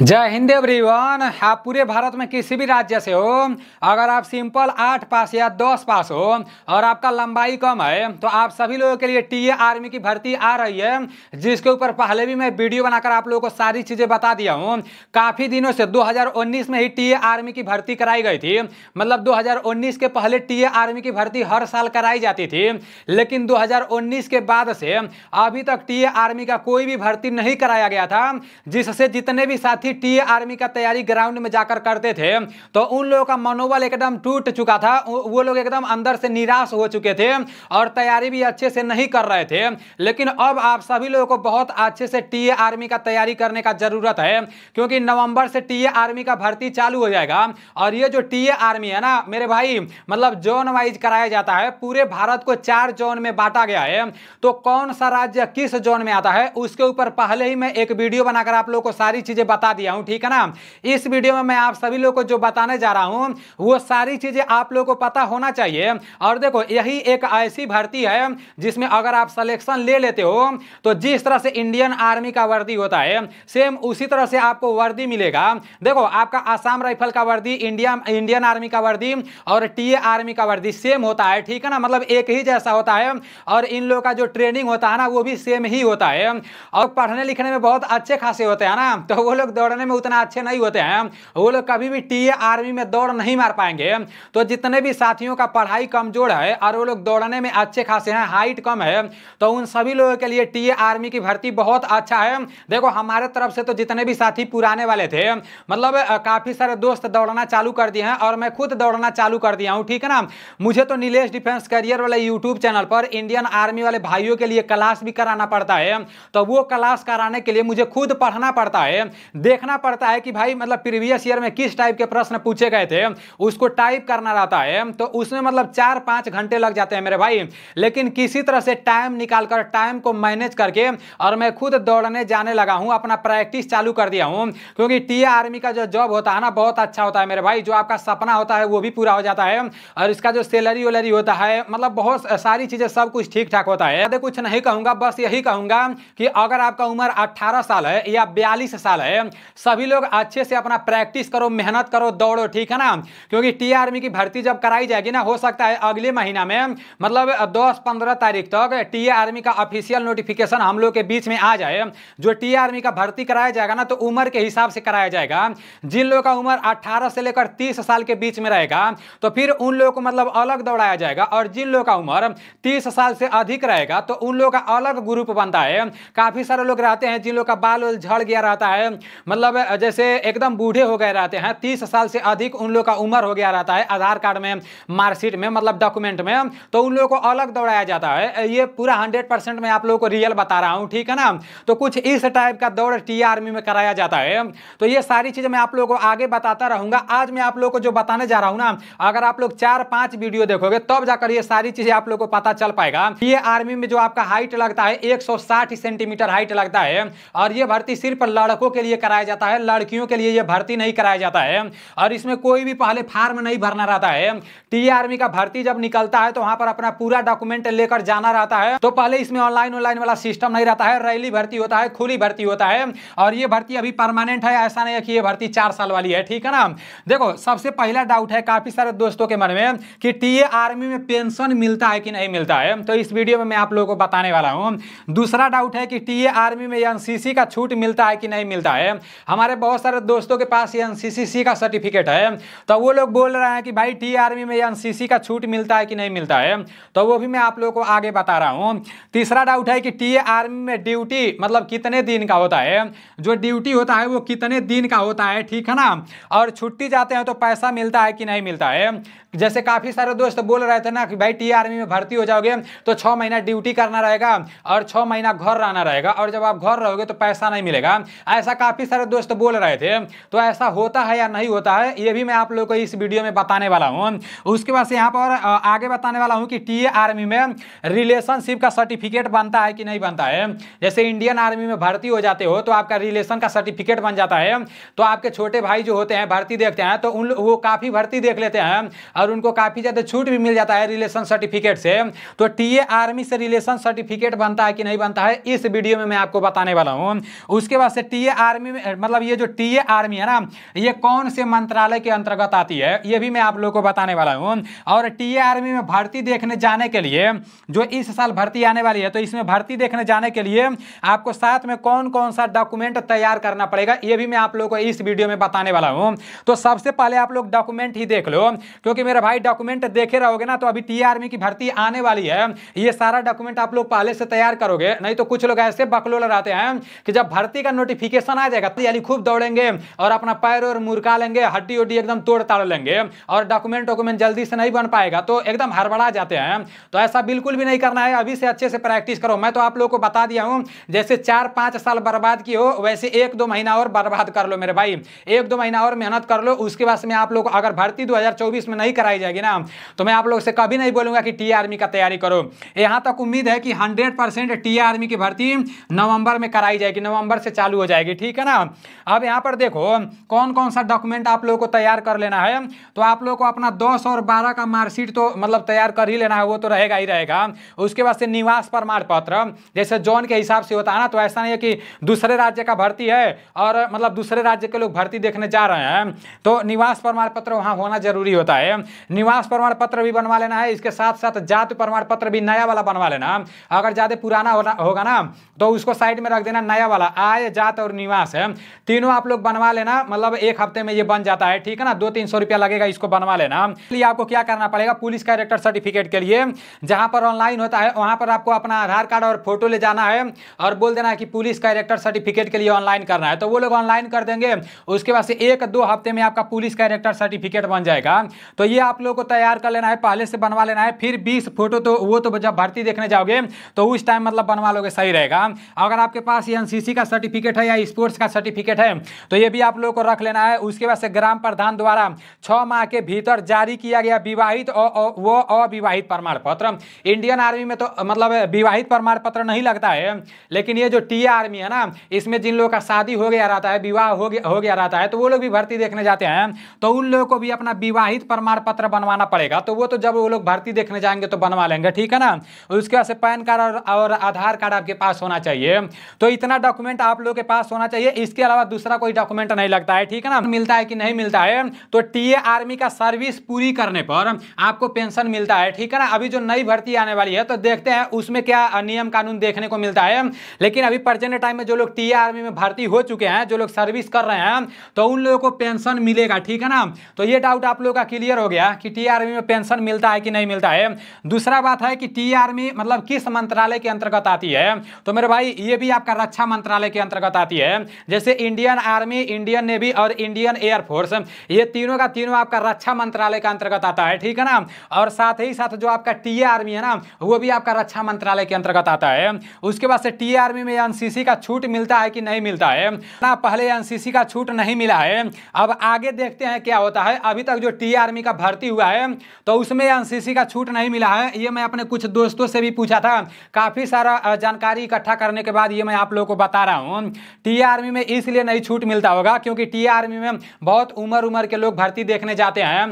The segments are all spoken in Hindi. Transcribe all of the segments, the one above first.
जय हिंद एवरीवन आप पूरे भारत में किसी भी राज्य से हो अगर आप सिंपल आठ पास या दस पास हो और आपका लंबाई कम है तो आप सभी लोगों के लिए टीए आर्मी की भर्ती आ रही है जिसके ऊपर पहले भी मैं वीडियो बनाकर आप लोगों को सारी चीज़ें बता दिया हूँ काफ़ी दिनों से 2019 में ही टीए आर्मी की भर्ती कराई गई थी मतलब दो के पहले ए आर्मी की भर्ती हर साल कराई जाती थी लेकिन दो के बाद से अभी तक ए आर्मी का कोई भी भर्ती नहीं कराया गया था जिससे जितने भी साथी टी आर्मी का तैयारी ग्राउंड में जाकर करते थे तो उन लोगों का मनोबल एकदम टूट चुका था वो लोग एकदम अंदर से निराश हो चुके थे और तैयारी भी अच्छे से नहीं कर रहे थे लेकिन अब आप सभी लोगों को बहुत अच्छे से टी आर्मी का तैयारी करने का जरूरत है क्योंकि नवंबर से टी आर्मी का भर्ती चालू हो जाएगा और ये जो टी आर्मी है ना मेरे भाई मतलब जोन वाइज कराया जाता है पूरे भारत को चार जोन में बांटा गया है तो कौन सा राज्य किस जोन में आता है उसके ऊपर पहले ही मैं एक वीडियो बनाकर आप लोगों को सारी चीजें बता दिया हूँ ठीक है ना इस वीडियो में मैं आप सभी लोग को जो बताने जा रहा हूँ वो सारी चीज़ें आप लोगों को पता होना चाहिए और देखो यही एक ऐसी भर्ती है जिसमें अगर आप सलेक्शन ले लेते हो तो जिस तरह से इंडियन आर्मी का वर्दी होता है सेम उसी तरह से आपको वर्दी मिलेगा देखो आपका आसाम राइफल का वर्दी इंडिया इंडियन आर्मी का वर्दी और टीए आर्मी का वर्दी सेम होता है ठीक है ना मतलब एक ही जैसा होता है और इन लोगों का जो ट्रेनिंग होता है ना वो भी सेम ही होता है और पढ़ने लिखने में बहुत अच्छे खासे होते हैं ना तो वो लोग दौड़ने में उतना अच्छे नहीं होते हैं वो लोग कभी भी टी आर्मी में दौड़ नहीं मार पाएंगे तो जितने भी साथियों का पढ़ाई कमजोर है और वो लोग दौड़ने में अच्छे खासे हैं हाइट कम है तो उन सभी लोगों के लिए टी आर्मी की भर्ती बहुत अच्छा है देखो हमारे तरफ से तो जितने भी साथी पुराने वाले थे मतलब काफ़ी सारे दोस्त दौड़ना चालू कर दिए हैं और मैं खुद दौड़ना चालू कर दिया हूँ ठीक है ना मुझे तो नीलेष डिफेंस करियर वाले यूट्यूब चैनल पर इंडियन आर्मी वाले भाइयों के लिए क्लास भी कराना पड़ता है तो वो क्लास कराने के लिए मुझे खुद पढ़ना पड़ता है देखना पड़ता है कि भाई मतलब प्रीवियस ईयर में किस टाइप के प्रश्न पूछे गए थे उसको टाइप करना रहता है तो उसमें मतलब चार पाँच घंटे लग जाते हैं मेरे भाई लेकिन किसी तरह से टाइम निकाल कर टाइम को मैनेज करके और मैं खुद दौड़ने जाने लगा हूँ अपना प्रैक्टिस चालू कर दिया हूँ क्योंकि टी आर्मी का जो जॉब होता है ना बहुत अच्छा होता है मेरे भाई जो आपका सपना होता है वो भी पूरा हो जाता है और इसका जो सैलरी वैलरी होता है मतलब बहुत सारी चीज़ें सब कुछ ठीक ठाक होता है तो कुछ नहीं कहूँगा बस यही कहूँगा कि अगर आपका उम्र अट्ठारह साल है या बयालीस साल है सभी लोग अच्छे से अपना प्रैक्टिस करो मेहनत करो दौड़ो ठीक है ना क्योंकि टी आर्मी की भर्ती जब कराई जाएगी ना हो सकता है अगले महीना में मतलब दस पंद्रह तारीख तक टी आर्मी का ऑफिशियल नोटिफिकेशन हम लोग के बीच में आ जाए जो टी आर्मी का भर्ती कराया जाएगा ना तो उम्र के हिसाब से कराया जाएगा जिन लोगों का उम्र अट्ठारह से लेकर तीस साल के बीच में रहेगा तो फिर उन लोगों को मतलब अलग दौड़ाया जाएगा और जिन लोगों का उम्र तीस साल से अधिक रहेगा तो उन लोगों का अलग ग्रुप बनता है काफ़ी सारे लोग रहते हैं जिन लोग का बाल झड़ गया रहता है मतलब जैसे एकदम बूढ़े हो गए रहते हैं तीस साल से अधिक उन लोग का उम्र हो गया रहता है आधार कार्ड में मार्कशीट में मतलब डॉक्यूमेंट में तो उन लोगों को अलग दौड़ाया जाता है ये पूरा हंड्रेड परसेंट मैं आप लोगों को रियल बता रहा हूँ ठीक है ना तो कुछ इस टाइप का दौड़ टी आर्मी में कराया जाता है तो ये सारी चीज़ मैं आप लोगों को आगे बताता रहूँगा आज मैं आप लोगों को जो बताने जा रहा हूँ ना अगर आप लोग चार पाँच वीडियो देखोगे तब जाकर ये सारी चीज़ें आप लोगों को पता चल पाएगा ये आर्मी में जो आपका हाइट लगता है एक सेंटीमीटर हाइट लगता है और ये भर्ती सिर्फ लड़कों के लिए कराया जाता है लड़कियों के लिए ये भर्ती नहीं कराया जाता है और इसमें कोई भी पहले फार्म नहीं भरना रहता है टी आर्मी का भर्ती जब निकलता है तो वहां पर अपना पूरा डॉक्यूमेंट लेकर जाना रहता है तो पहले इसमें ऑनलाइन ऑनलाइन वाला सिस्टम नहीं रहता है रैली भर्ती होता है खुली भर्ती होता है और ये भर्ती अभी परमानेंट है ऐसा नहीं है कि ये भर्ती चार साल वाली है ठीक है ना देखो सबसे पहला डाउट है काफी सारे दोस्तों के मन में कि टी आर्मी में पेंशन मिलता है कि नहीं मिलता है तो इस वीडियो में मैं आप लोगों को बताने वाला हूँ दूसरा डाउट है कि टी आर्मी में एनसीसी का छूट मिलता है कि नहीं मिलता है है हमारे बहुत सारे दोस्तों के पास ये एन का सर्टिफिकेट है तो वो लोग बोल रहे हैं कि भाई टी आर्मी में एन का छूट मिलता है कि नहीं मिलता है तो वो भी मैं आप लोगों को आगे बता रहा हूँ तीसरा डाउट है कि टी आर्मी में ड्यूटी मतलब कितने दिन का होता है जो ड्यूटी होता है वो कितने दिन का होता है ठीक है ना और छुट्टी जाते हैं तो पैसा मिलता है कि नहीं मिलता है जैसे काफ़ी सारे दोस्त बोल रहे थे ना कि भाई टी आर्मी में भर्ती हो जाओगे तो छः महीना ड्यूटी करना रहेगा और छः महीना घर रहना रहेगा और जब आप घर रहोगे तो पैसा नहीं मिलेगा ऐसा काफ़ी काफ़ी सारे दोस्त बोल रहे थे तो ऐसा होता है या नहीं होता है ये भी मैं आप लोगों को इस वीडियो में बताने वाला हूँ उसके बाद यहाँ पर आगे बताने वाला हूँ कि टी आर्मी में रिलेशनशिप का सर्टिफिकेट बनता है कि नहीं बनता है जैसे इंडियन आर्मी में भर्ती हो जाते हो तो आपका रिलेशन का सर्टिफिकेट बन जाता है तो आपके छोटे भाई जो होते हैं भर्ती देखते हैं तो उन वो काफ़ी भर्ती देख लेते हैं और उनको काफ़ी ज़्यादा छूट भी मिल जाता है रिलेशन सर्टिफिकेट से तो टी आर्मी से रिलेशन सर्टिफिकेट बनता है कि नहीं बनता है इस वीडियो में मैं आपको बताने वाला हूँ उसके बाद से टी आर्मी आर्मी में मतलब ये जो टीए आर्मी है ना ये कौन से मंत्रालय के अंतर्गत आती है ये भी मैं आप लोगों को बताने वाला हूँ और टीए आर्मी में भर्ती देखने जाने के लिए जो इस साल भर्ती आने वाली है तो इसमें भर्ती देखने जाने के लिए आपको साथ में कौन कौन सा डॉक्यूमेंट तैयार करना पड़ेगा ये भी मैं आप लोगों को इस वीडियो में बताने वाला हूँ तो सबसे पहले आप लोग डॉक्यूमेंट ही देख लो क्योंकि मेरे भाई डॉक्यूमेंट देखे रहोगे ना तो अभी टी आर्मी की भर्ती आने वाली है ये सारा डॉक्यूमेंट आप लोग पहले से तैयार करोगे नहीं तो कुछ लोग ऐसे बकलोल रहते हैं कि जब भर्ती का नोटिफिकेशन आ जाएगा जाएगा यानी खूब दौड़ेंगे और अपना पैर और मुरका लेंगे हड्डी उड्डी एकदम तोड़ ताड़ लेंगे और डॉक्यूमेंट वॉक्यूमेंट जल्दी से नहीं बन पाएगा तो एकदम हड़बड़ा जाते हैं तो ऐसा बिल्कुल भी नहीं करना है अभी से अच्छे से प्रैक्टिस करो मैं तो आप लोगों को बता दिया हूँ जैसे चार पाँच साल बर्बाद की हो वैसे एक दो महीना और बर्बाद कर लो मेरे भाई एक दो महीना और मेहनत कर लो उसके बाद में आप लोग अगर भर्ती दो में नहीं कराई जाएगी ना तो मैं आप लोग से कभी नहीं बोलूंगा कि टी आर्मी का तैयारी करो यहाँ तक उम्मीद है कि हंड्रेड टी आर्मी की भर्ती नवंबर में कराई जाएगी नवंबर से चालू हो जाएगी ठीक है ना ना अब यहाँ पर देखो कौन कौन सा डॉक्यूमेंट आप लोगों को तैयार कर लेना है तो आप लोगों को अपना दस और बारह का मार्कशीट तो मतलब तैयार कर ही लेना है वो तो रहेगा ही रहेगा उसके बाद से निवास प्रमाण पत्र जैसे जोन के हिसाब से होता है ना तो ऐसा नहीं है कि दूसरे राज्य का भर्ती है और मतलब दूसरे राज्य के लोग भर्ती देखने जा रहे हैं तो निवास प्रमाण पत्र वहाँ होना जरूरी होता है निवास प्रमाण पत्र भी बनवा लेना है इसके साथ साथ जाति प्रमाण पत्र भी नया वाला बनवा लेना अगर ज़्यादा पुराना होगा ना तो उसको साइड में रख देना नया वाला आय जात और निवास है है तीनों आप लोग बनवा लेना मतलब एक हफ्ते में ये बन जाता है ठीक है ना दो तीन सौ रुपया लगेगा इसको बनवा लेना इसलिए आपको क्या करना पड़ेगा पुलिस कैरेक्टर सर्टिफिकेट के लिए जहां पर ऑनलाइन होता है वहां पर आपको अपना आधार कार्ड और फोटो ले जाना है और बोल देना है कि पुलिस कैरेक्टर सर्टिफिकेट के लिए ऑनलाइन करना है तो वो लोग ऑनलाइन कर देंगे उसके बाद से एक दो हफ्ते में आपका पुलिस कैरेक्टर सर्टिफिकेट बन जाएगा तो ये आप लोग को तैयार कर लेना है पहले से बनवा लेना है फिर बीस फोटो तो वो तो जब भर्ती देखने जाओगे तो उस टाइम मतलब बनवा लोगे सही रहेगा अगर आपके पास एनसीसी का सर्टिफिकेट है या स्पोर्ट्स का सर्टिफिकेट है तो ये भी आप लोगों को रख लेना है उसके बाद से ग्राम प्रधान द्वारा छः माह के भीतर जारी किया गया विवाहित और वो अविवाहित प्रमाण पत्र इंडियन आर्मी में तो मतलब विवाहित प्रमाण पत्र नहीं लगता है लेकिन ये जो टी आर्मी है ना इसमें जिन लोगों का शादी हो गया रहता है विवाह हो गया हो गया रहता है तो वो लोग भी भर्ती देखने जाते हैं तो उन लोगों को भी अपना विवाहित प्रमाण पत्र बनवाना पड़ेगा तो वो तो जब वो लोग भर्ती देखने जाएंगे तो बनवा लेंगे ठीक है ना उसके बाद से पैन कार्ड और, और आधार कार्ड आपके पास होना चाहिए तो इतना डॉक्यूमेंट आप लोग के पास होना चाहिए इसके अलावा दूसरा कोई डॉक्यूमेंट नहीं लगता है ठीक है ना मिलता है कि नहीं मिलता है तो टीए आर्मी का सर्विस पूरी करने पर आपको पेंशन मिलता है ठीक है ना अभी जो नई भर्ती आने वाली है तो देखते हैं उसमें क्या नियम कानून देखने को मिलता है लेकिन अभी प्रजेंट टाइम में जो लोग टीए आर्मी में भर्ती हो चुके हैं जो लोग सर्विस कर रहे हैं तो उन लोगों को पेंशन मिलेगा ठीक है ना तो ये डाउट आप लोगों का क्लियर हो गया कि टी आर्मी में पेंशन मिलता है कि नहीं मिलता है दूसरा बात है कि टी आर्मी मतलब किस मंत्रालय के अंतर्गत आती है तो मेरे भाई ये भी आपका रक्षा मंत्रालय के अंतर्गत आती है जैसे इंडियन आर्मी इंडियन नेवी और इंडियन एयरफोर्स ये तीनों का तीनों आपका रक्षा मंत्रालय का अंतर्गत आता है ठीक है ना और साथ ही साथ जो आपका टी आर्मी है ना वो भी आपका रक्षा मंत्रालय के अंतर्गत आता है उसके बाद से टी आर्मी में एनसीसी का छूट मिलता है कि नहीं मिलता है ना पहले एनसीसी का छूट नहीं मिला है अब आगे देखते हैं क्या होता है अभी तक जो टी आर्मी का भर्ती हुआ है तो उसमें एनसीसी का छूट नहीं मिला है ये मैं अपने कुछ दोस्तों से भी पूछा था काफ़ी सारा जानकारी इकट्ठा करने के बाद ये मैं आप लोगों को बता रहा हूँ टी आर्मी में इसलिए नहीं छूट मिलता होगा क्योंकि टी आर्मी में बहुत उम्र उम्र के लोग भर्ती देखने जाते हैं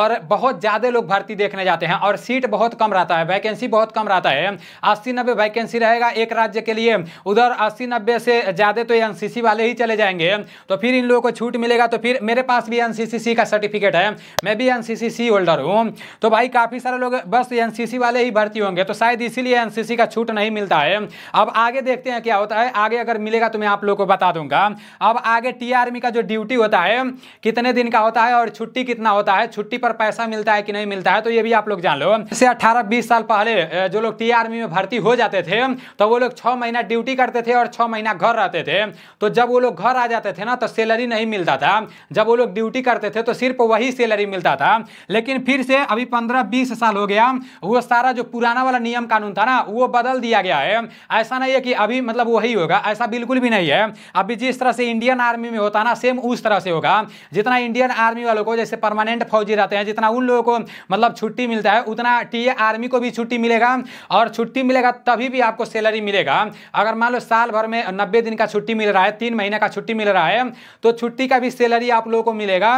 और बहुत ज़्यादा लोग भर्ती देखने जाते हैं और सीट बहुत कम रहता है वैकेंसी बहुत कम रहता है अस्सी नब्बे वैकेंसी रहेगा एक राज्य के लिए उधर अस्सी नब्बे से ज़्यादा तो एन वाले ही चले जाएंगे तो फिर इन लोगों को छूट मिलेगा तो फिर मेरे पास भी एन का सर्टिफिकेट है मैं भी एन होल्डर हूँ तो भाई काफ़ी सारे लोग बस एन वाले ही भर्ती होंगे तो शायद इसीलिए एन का छूट नहीं मिलता है अब आगे देखते हैं क्या होता है आगे अगर मिलेगा तो मैं आप लोग को बता दूँ दूंगा अब आगे टीआरएम का जो ड्यूटी होता है कितने दिन का होता है और छुट्टी कितना होता है छुट्टी पर पैसा मिलता है कि नहीं मिलता है तो ये भी आप लोग जान लो जैसे अठारह बीस साल पहले जो लोग टी में भर्ती हो जाते थे तो वो लोग छः महीना ड्यूटी करते थे और छह महीना घर रहते थे तो जब वो लोग घर आ जाते थे ना तो सैलरी नहीं मिलता था जब वो लोग ड्यूटी करते थे तो सिर्फ वही सैलरी मिलता था लेकिन फिर से अभी पंद्रह बीस साल हो गया वो सारा जो पुराना वाला नियम कानून था ना वो बदल दिया गया है ऐसा नहीं है कि अभी मतलब वही होगा ऐसा बिल्कुल भी नहीं है अभी भी जिस तरह से इंडियन आर्मी में होता ना सेम उस तरह से होगा जितना इंडियन आर्मी वालों को जैसे परमानेंट फौजी रहते हैं जितना उन लोगों को मतलब छुट्टी मिलता है उतना टी आर्मी को भी छुट्टी मिलेगा और छुट्टी मिलेगा तभी भी आपको सैलरी मिलेगा अगर मान लो साल भर में नब्बे दिन का छुट्टी मिल रहा है तीन महीने का छुट्टी मिल रहा है तो छुट्टी का भी सैलरी आप लोगों को मिलेगा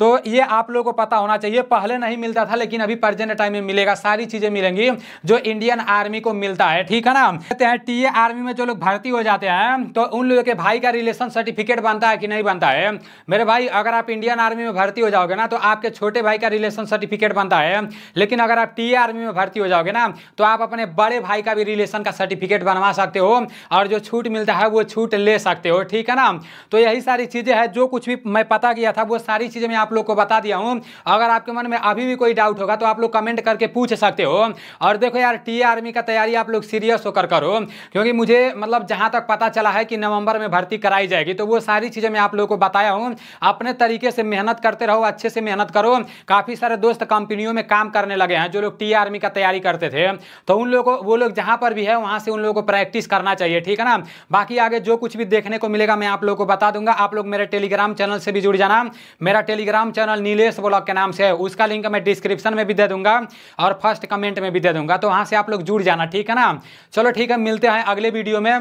तो ये आप लोगों को पता होना चाहिए पहले नहीं मिलता था लेकिन अभी प्रेजेंट टाइम में मिलेगा सारी चीज़ें मिलेंगी जो इंडियन आर्मी को मिलता है ठीक है ना कहते हैं टीए आर्मी में जो लोग भर्ती हो जाते हैं तो उन लोगों के भाई का रिलेशन सर्टिफिकेट बनता है कि नहीं बनता है मेरे भाई अगर आप इंडियन आर्मी में भर्ती हो जाओगे ना तो आपके छोटे भाई का रिलेशन सर्टिफिकेट बनता है लेकिन अगर आप टी आर्मी में भर्ती हो जाओगे ना तो आप अपने बड़े भाई का भी रिलेशन का सर्टिफिकेट बनवा सकते हो और जो छूट मिलता है वो छूट ले सकते हो ठीक है ना तो यही सारी चीज़ें हैं जो कुछ भी मैं पता किया था वो सारी चीज़ें मैं आप लोग को बता दिया हूँ अगर आपके मन में अभी भी कोई डाउट होगा तो आप लोग कमेंट करके पूछ सकते हो और देखो यार टी आर्मी का तैयारी आप लोग सीरियस होकर करो क्योंकि मुझे मतलब जहाँ तक पता चला है कि नवंबर में भर्ती कराई जाएगी तो वो सारी चीज़ें मैं आप लोगों को बताया हूँ अपने तरीके से मेहनत करते रहो अच्छे से मेहनत करो काफ़ी सारे दोस्त कंपनियों में काम करने लगे हैं जो लोग टी आर्मी का तैयारी करते थे तो उन लोगों को वो लोग जहाँ पर भी है वहाँ से उन लोगों को प्रैक्टिस करना चाहिए ठीक है ना बाकी आगे जो कुछ भी देखने को मिलेगा मैं आप लोगों को बता दूंगा आप लोग मेरे टेलीग्राम चैनल से भी जुड़ जाना मेरा टेलीग्राम चैनल नीलेष ब्लॉग के नाम से है उसका लिंक मैं डिस्क्रिप्शन में भी दे दूंगा और फर्स्ट कमेंट में भी दे दूंगा तो वहाँ से आप लोग जुड़ जाना ठीक है ना चलो ठीक है मिलते हैं अगले वीडियो में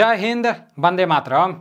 जय हिंद वंदे मातरम